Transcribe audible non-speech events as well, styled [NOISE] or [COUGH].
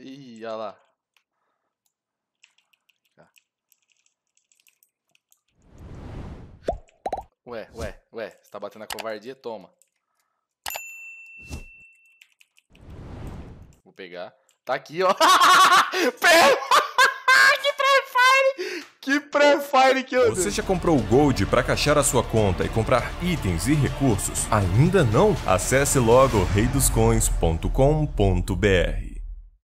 Ih, olha lá. Ué, ué, ué, você tá batendo a covardia? Toma. Vou pegar. Tá aqui, ó. [LAUGHS] [LAUGHS] que pré-fire que eu Você já comprou o Gold para caixar a sua conta e comprar itens e recursos? Ainda não? Acesse logo reidoscoins.com.br